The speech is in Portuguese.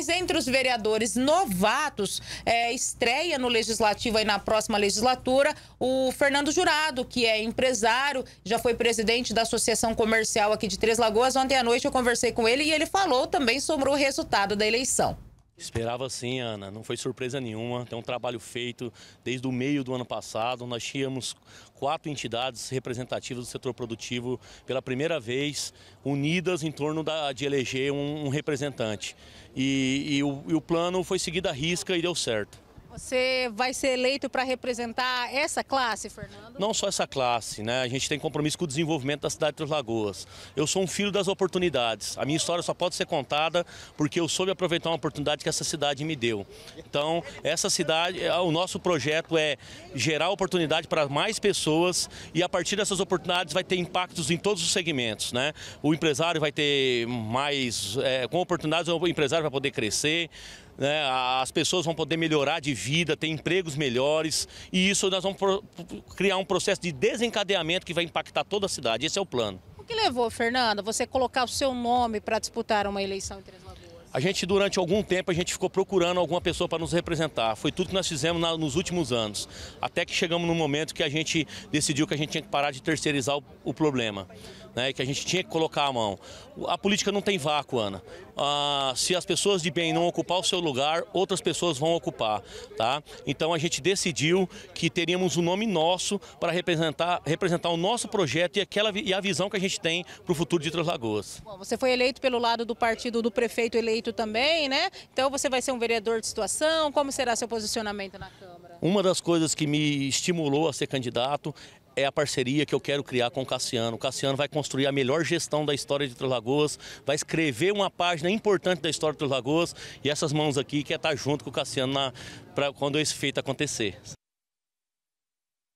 Mas entre os vereadores novatos, é, estreia no Legislativo aí na próxima legislatura o Fernando Jurado, que é empresário, já foi presidente da Associação Comercial aqui de Três Lagoas. Ontem à noite eu conversei com ele e ele falou também sobre o resultado da eleição. Esperava sim, Ana. Não foi surpresa nenhuma. Tem um trabalho feito desde o meio do ano passado. Nós tínhamos quatro entidades representativas do setor produtivo pela primeira vez unidas em torno da, de eleger um, um representante. E, e, o, e o plano foi seguido à risca e deu certo. Você vai ser eleito para representar essa classe, Fernando? Não só essa classe, né? A gente tem compromisso com o desenvolvimento da cidade de Três Lagoas. Eu sou um filho das oportunidades. A minha história só pode ser contada porque eu soube aproveitar uma oportunidade que essa cidade me deu. Então, essa cidade, é, o nosso projeto é gerar oportunidade para mais pessoas e a partir dessas oportunidades vai ter impactos em todos os segmentos, né? O empresário vai ter mais, é, com oportunidades o empresário vai poder crescer, né, as pessoas vão poder melhorar de vida, ter empregos melhores e isso nós vamos pro, criar um processo de desencadeamento que vai impactar toda a cidade. Esse é o plano. O que levou, Fernanda, você colocar o seu nome para disputar uma eleição Três as a gente, durante algum tempo, a gente ficou procurando alguma pessoa para nos representar. Foi tudo que nós fizemos na, nos últimos anos. Até que chegamos num momento que a gente decidiu que a gente tinha que parar de terceirizar o, o problema. Né? Que a gente tinha que colocar a mão. A política não tem vácuo, Ana. Ah, se as pessoas de bem não ocupar o seu lugar, outras pessoas vão ocupar. Tá? Então a gente decidiu que teríamos um nome nosso para representar, representar o nosso projeto e, aquela, e a visão que a gente tem para o futuro de Três Lagoas. Bom, você foi eleito pelo lado do partido do prefeito eleito eleito também, né? Então você vai ser um vereador de situação, como será seu posicionamento na Câmara? Uma das coisas que me estimulou a ser candidato é a parceria que eu quero criar com o Cassiano. O Cassiano vai construir a melhor gestão da história de Três Lagoas, vai escrever uma página importante da história de Três Lagoas e essas mãos aqui quer estar junto com o Cassiano na, pra, quando esse feito acontecer.